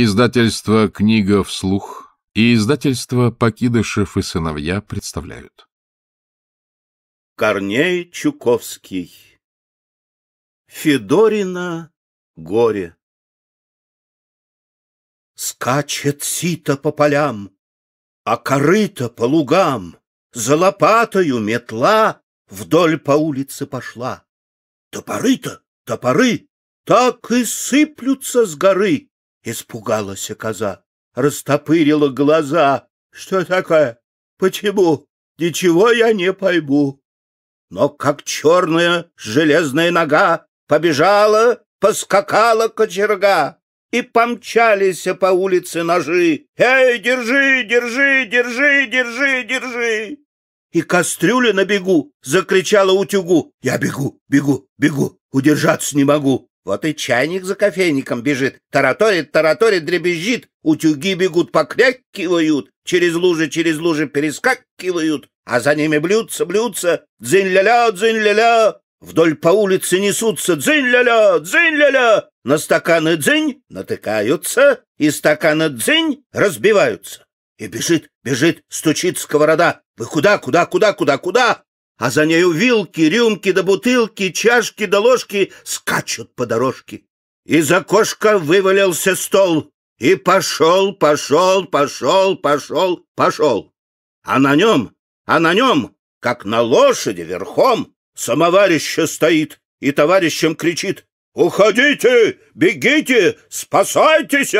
Издательство «Книга вслух» и издательство «Покидышев и сыновья» представляют. Корней Чуковский Федорина горе Скачет сито по полям, а корыто по лугам, За лопатою метла вдоль по улице пошла. Топоры-то, топоры, так и сыплются с горы, Испугалась коза, растопырила глаза. Что такое? Почему? Ничего я не пойму. Но как черная железная нога побежала, поскакала кочерга, и помчались по улице ножи. «Эй, держи, держи, держи, держи, держи!» И кастрюля на бегу закричала утюгу. «Я бегу, бегу, бегу, удержаться не могу!» Вот и чайник за кофейником бежит, тараторит, тараторит, дребезжит, утюги бегут, покрякивают, через лужи, через лужи перескакивают, а за ними блются, блются, дзынь-ля-ля, дзынь-ля-ля, вдоль по улице несутся, дзынь-ля-ля, дзынь-ля-ля, на стаканы дзынь натыкаются, и стаканы дзынь разбиваются. И бежит, бежит, стучит сковорода. Вы куда, куда, куда, куда, куда? а за нею вилки, рюмки да бутылки, чашки да ложки скачут по дорожке. Из окошка вывалился стол и пошел, пошел, пошел, пошел, пошел. А на нем, а на нем, как на лошади верхом, самоварище стоит и товарищем кричит «Уходите! Бегите! Спасайтесь!»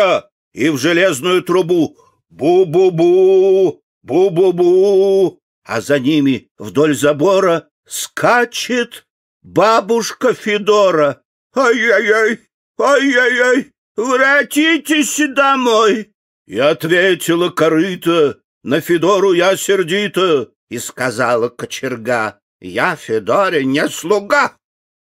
И в железную трубу «Бу-бу-бу! Бу-бу-бу! а за ними вдоль забора скачет бабушка Федора. «Ай-яй-яй! Ай-яй-яй! Вратитесь домой!» И ответила корыто, на Федору я сердито, и сказала кочерга, «Я Федоре не слуга!»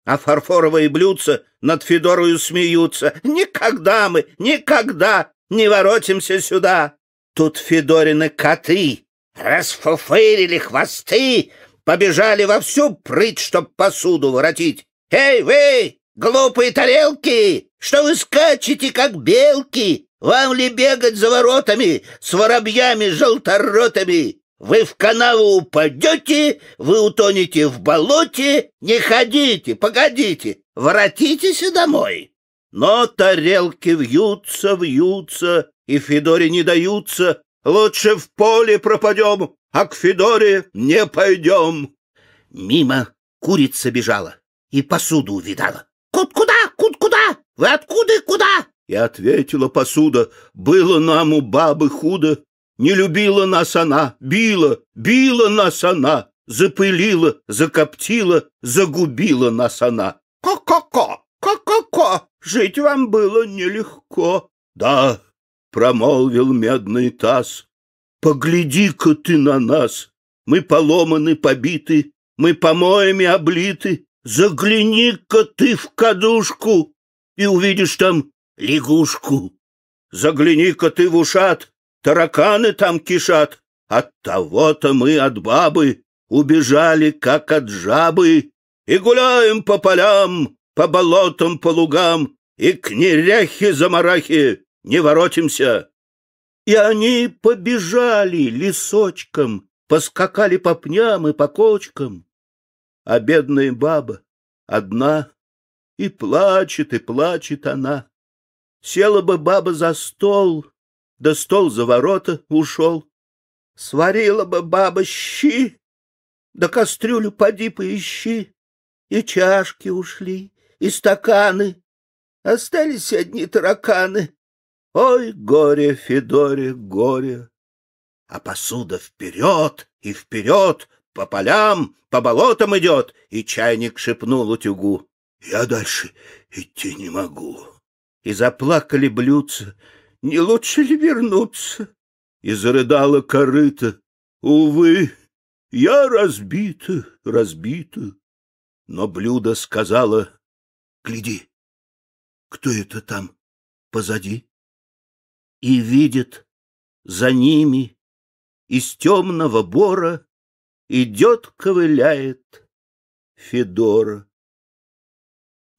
А фарфоровые блюдца над Федорою смеются. «Никогда мы, никогда не воротимся сюда!» Тут Федорины коты расфуфырили хвосты, побежали во всю прыть, чтоб посуду воротить. «Эй, вы, глупые тарелки, что вы скачете, как белки? Вам ли бегать за воротами с воробьями желторотами? Вы в канаву упадете, вы утонете в болоте, не ходите, погодите, воротитесь домой!» Но тарелки вьются, вьются, и Федоре не даются, Лучше в поле пропадем, а к Федоре не пойдем. Мимо курица бежала и посуду увидала. Куд куда, куд куда? Вы откуда и куда? И ответила посуда, было нам у бабы худо. Не любила нас она, била, била нас она, запылила, закоптила, загубила нас она. Ко-ко-ко, ко-ко-ко, жить вам было нелегко. Да, промолвил медный таз. Погляди-ка ты на нас! Мы поломаны, побиты, мы помоями облиты. Загляни-ка ты в кадушку и увидишь там лягушку. Загляни-ка ты в ушат, тараканы там кишат. От того-то мы от бабы убежали, как от жабы, и гуляем по полям, по болотам, по лугам, и к неряхе-замарахе не воротимся!» И они побежали лесочком, поскакали по пням и по кочкам. А бедная баба одна, и плачет, и плачет она. Села бы баба за стол, да стол за ворота ушел. Сварила бы баба щи, да кастрюлю поди поищи. И чашки ушли, и стаканы. Остались одни тараканы. Ой, горе, Федоре, горе! А посуда вперед и вперед, по полям, по болотам идет, и чайник шепнул утюгу. Я дальше идти не могу. И заплакали блюдца, не лучше ли вернуться? И зарыдала корыта. Увы, я разбита, разбита. Но блюдо сказала, гляди, кто это там позади? И видит за ними из темного бора Идет, ковыляет Федора.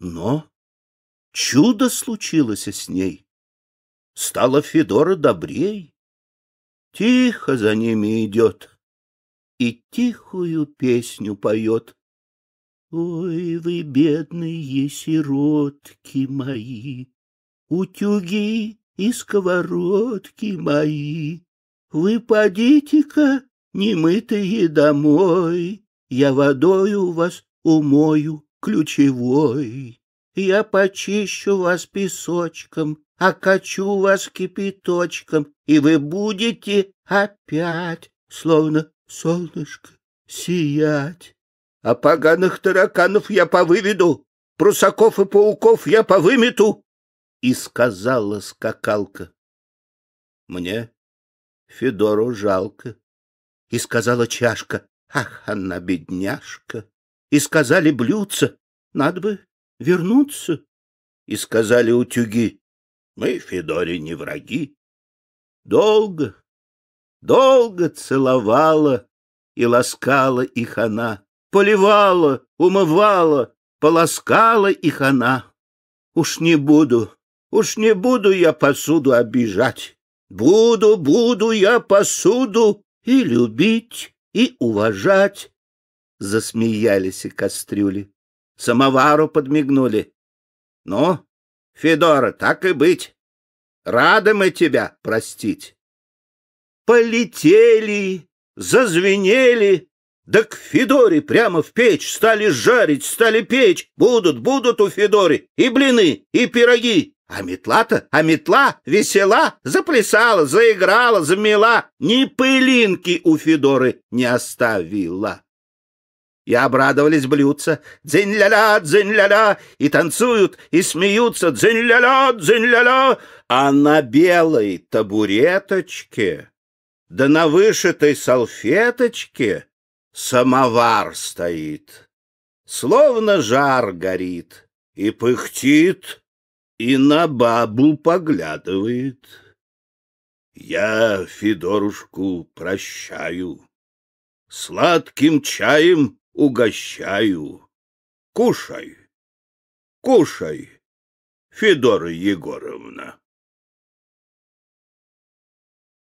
Но чудо случилось с ней. Стала Федора добрей. Тихо за ними идет и тихую песню поет. Ой, вы бедные сиротки мои, утюги и сковородки мои. Вы подите-ка, немытые домой, я водою вас умою ключевой. Я почищу вас песочком, окачу вас кипяточком, и вы будете опять, словно солнышко, сиять. А поганых тараканов я повыведу, прусаков и пауков я повымету, и сказала скакалка. Мне Федору жалко. И сказала чашка, ах, она бедняжка. И сказали блюдца, надо бы вернуться. И сказали утюги, мы Федоре не враги. Долго, долго целовала и ласкала их она, поливала, умывала, полоскала их она. Уж не буду Уж не буду я посуду обижать. Буду, буду я посуду и любить, и уважать. Засмеялись и кастрюли. Самовару подмигнули. Ну, Федора, так и быть. Рады мы тебя простить. Полетели, зазвенели, да к Федоре прямо в печь стали жарить, стали печь. Будут, будут у Федоры и блины, и пироги, а метла-то, а метла весела, заплясала, заиграла, замела, ни пылинки у Федоры не оставила. И обрадовались блюдца. Дзинь-ля-ля, дзинь-ля-ля. И танцуют, и смеются. Дзинь-ля-ля, дзинь-ля-ля. А на белой табуреточке, да на вышитой салфеточке самовар стоит. Словно жар горит и пыхтит и на бабу поглядывает. Я Федорушку прощаю, сладким чаем угощаю. Кушай, кушай, Федора Егоровна.